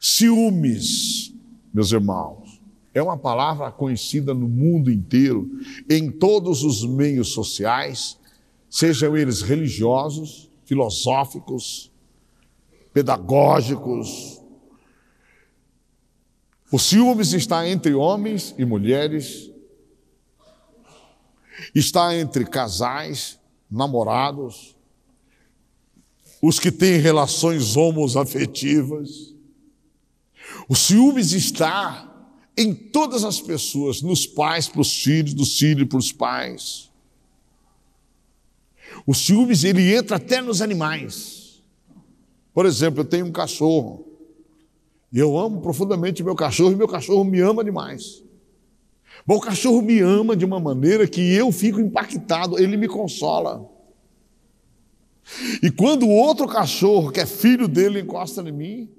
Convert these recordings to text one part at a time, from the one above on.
Ciúmes, meus irmãos, é uma palavra conhecida no mundo inteiro, em todos os meios sociais, sejam eles religiosos, filosóficos, pedagógicos. O ciúmes está entre homens e mulheres, está entre casais, namorados, os que têm relações homoafetivas o ciúmes está em todas as pessoas, nos pais para os filhos, dos filhos para os pais. O ciúmes ele entra até nos animais. Por exemplo, eu tenho um cachorro. E eu amo profundamente meu cachorro e meu cachorro me ama demais. Bom, o cachorro me ama de uma maneira que eu fico impactado, ele me consola. E quando outro cachorro, que é filho dele, encosta em mim,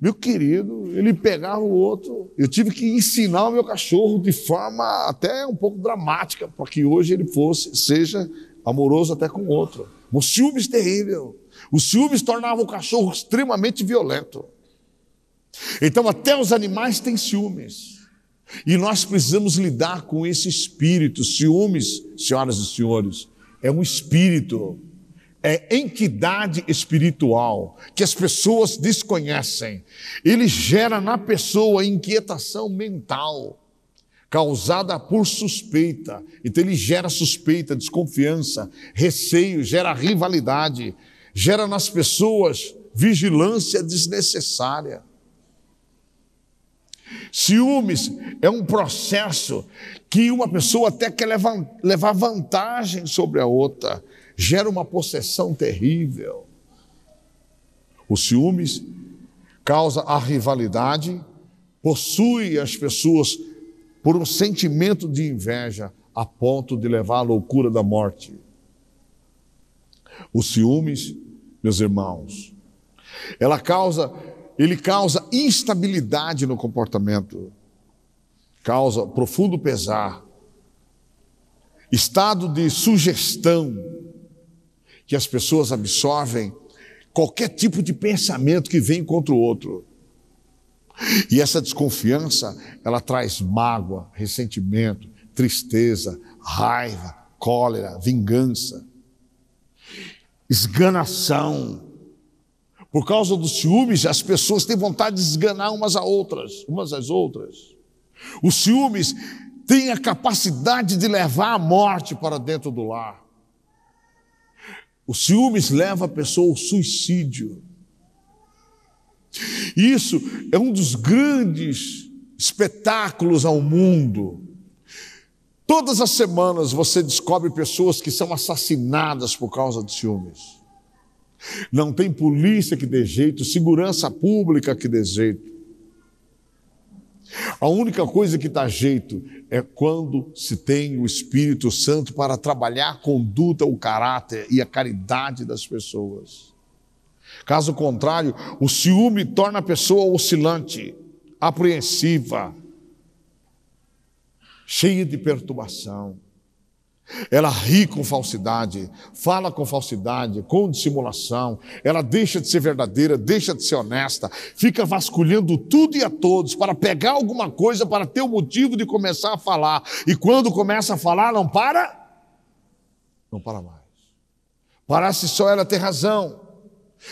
meu querido, ele pegava o outro. Eu tive que ensinar o meu cachorro de forma até um pouco dramática, para que hoje ele fosse, seja amoroso até com o outro. Um ciúmes é terrível. Os ciúmes tornavam o cachorro extremamente violento. Então, até os animais têm ciúmes. E nós precisamos lidar com esse espírito. Ciúmes, senhoras e senhores, é um espírito é, entidade espiritual que as pessoas desconhecem. Ele gera na pessoa inquietação mental causada por suspeita. Então ele gera suspeita, desconfiança, receio, gera rivalidade, gera nas pessoas vigilância desnecessária. Ciúmes é um processo que uma pessoa até quer levar, levar vantagem sobre a outra gera uma possessão terrível. O ciúmes causa a rivalidade, possui as pessoas por um sentimento de inveja a ponto de levar à loucura da morte. O ciúmes, meus irmãos, ela causa, ele causa instabilidade no comportamento, causa profundo pesar, estado de sugestão, que as pessoas absorvem qualquer tipo de pensamento que vem contra o outro. E essa desconfiança, ela traz mágoa, ressentimento, tristeza, raiva, cólera, vingança, esganação. Por causa dos ciúmes, as pessoas têm vontade de esganar umas a outras, umas às outras. Os ciúmes têm a capacidade de levar a morte para dentro do lar. O ciúmes leva a pessoa ao suicídio. Isso é um dos grandes espetáculos ao mundo. Todas as semanas você descobre pessoas que são assassinadas por causa de ciúmes. Não tem polícia que dê jeito, segurança pública que dê jeito. A única coisa que dá jeito é quando se tem o Espírito Santo para trabalhar a conduta, o caráter e a caridade das pessoas. Caso contrário, o ciúme torna a pessoa oscilante, apreensiva, cheia de perturbação. Ela ri com falsidade, fala com falsidade, com dissimulação, ela deixa de ser verdadeira, deixa de ser honesta, fica vasculhando tudo e a todos para pegar alguma coisa, para ter o um motivo de começar a falar. E quando começa a falar, não para, não para mais. Parece só ela ter razão.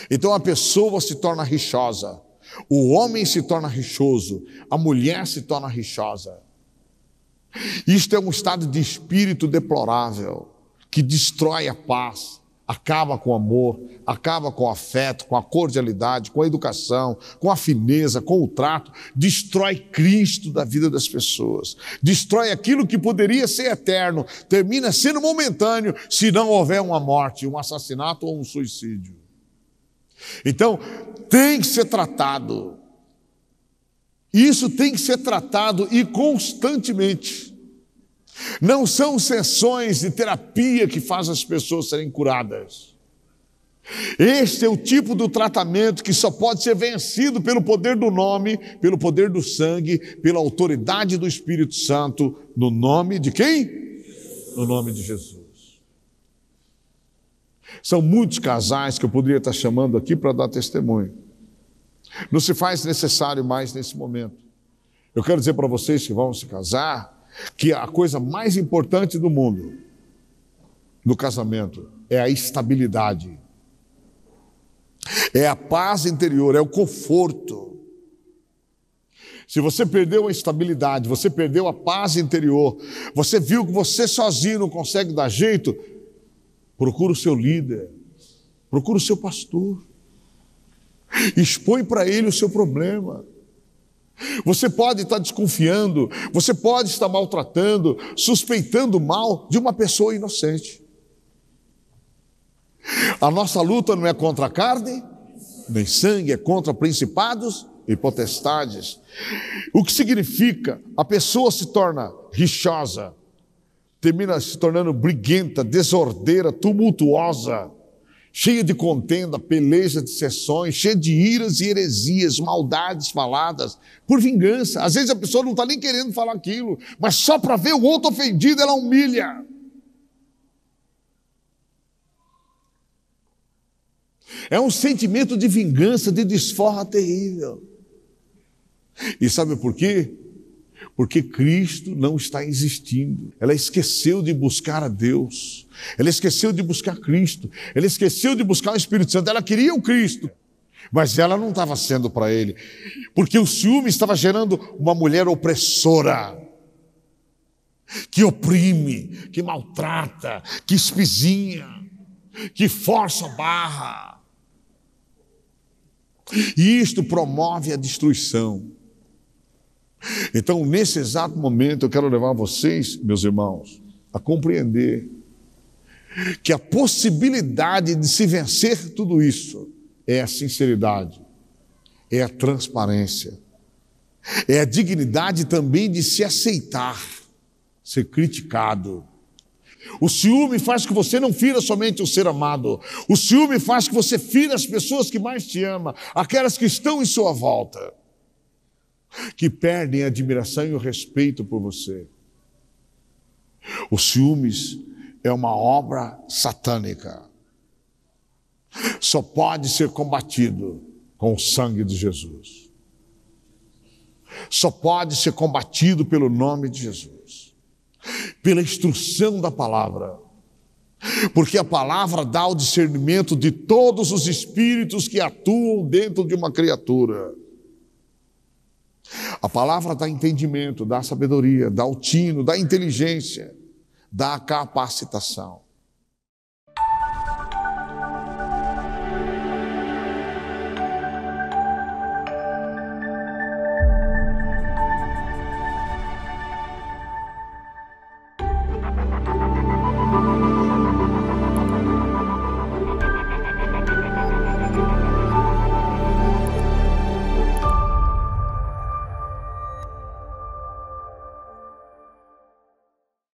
Então a pessoa se torna rixosa, o homem se torna rixoso, a mulher se torna rixosa. Isto é um estado de espírito deplorável que destrói a paz, acaba com o amor, acaba com o afeto, com a cordialidade, com a educação, com a fineza, com o trato, destrói Cristo da vida das pessoas, destrói aquilo que poderia ser eterno, termina sendo momentâneo se não houver uma morte, um assassinato ou um suicídio. Então, tem que ser tratado isso tem que ser tratado e constantemente. Não são sessões de terapia que faz as pessoas serem curadas. Este é o tipo do tratamento que só pode ser vencido pelo poder do nome, pelo poder do sangue, pela autoridade do Espírito Santo, no nome de quem? No nome de Jesus. São muitos casais que eu poderia estar chamando aqui para dar testemunho não se faz necessário mais nesse momento. Eu quero dizer para vocês que vão se casar que a coisa mais importante do mundo no casamento é a estabilidade. É a paz interior, é o conforto. Se você perdeu a estabilidade, você perdeu a paz interior, você viu que você sozinho não consegue dar jeito, procura o seu líder, procura o seu pastor. Expõe para ele o seu problema. Você pode estar desconfiando, você pode estar maltratando, suspeitando mal de uma pessoa inocente. A nossa luta não é contra a carne, nem sangue, é contra principados e potestades. O que significa a pessoa se torna rixosa, termina se tornando briguenta, desordeira, tumultuosa cheia de contenda, peleja, sessões, cheia de iras e heresias, maldades faladas, por vingança. Às vezes a pessoa não está nem querendo falar aquilo, mas só para ver o outro ofendido, ela humilha. É um sentimento de vingança, de desforra terrível. E sabe por quê? porque Cristo não está existindo. Ela esqueceu de buscar a Deus, ela esqueceu de buscar Cristo, ela esqueceu de buscar o Espírito Santo, ela queria o Cristo. Mas ela não estava sendo para ele, porque o ciúme estava gerando uma mulher opressora, que oprime, que maltrata, que espizinha, que força a barra. E isto promove a destruição. Então, nesse exato momento, eu quero levar vocês, meus irmãos, a compreender que a possibilidade de se vencer tudo isso é a sinceridade, é a transparência, é a dignidade também de se aceitar, ser criticado. O ciúme faz que você não fira somente o ser amado. O ciúme faz que você fira as pessoas que mais te ama, aquelas que estão em sua volta que perdem a admiração e o respeito por você. O ciúmes é uma obra satânica. Só pode ser combatido com o sangue de Jesus. Só pode ser combatido pelo nome de Jesus, pela instrução da palavra. Porque a palavra dá o discernimento de todos os espíritos que atuam dentro de uma criatura. A palavra dá entendimento, dá sabedoria, dá o tino, dá inteligência, dá a capacitação.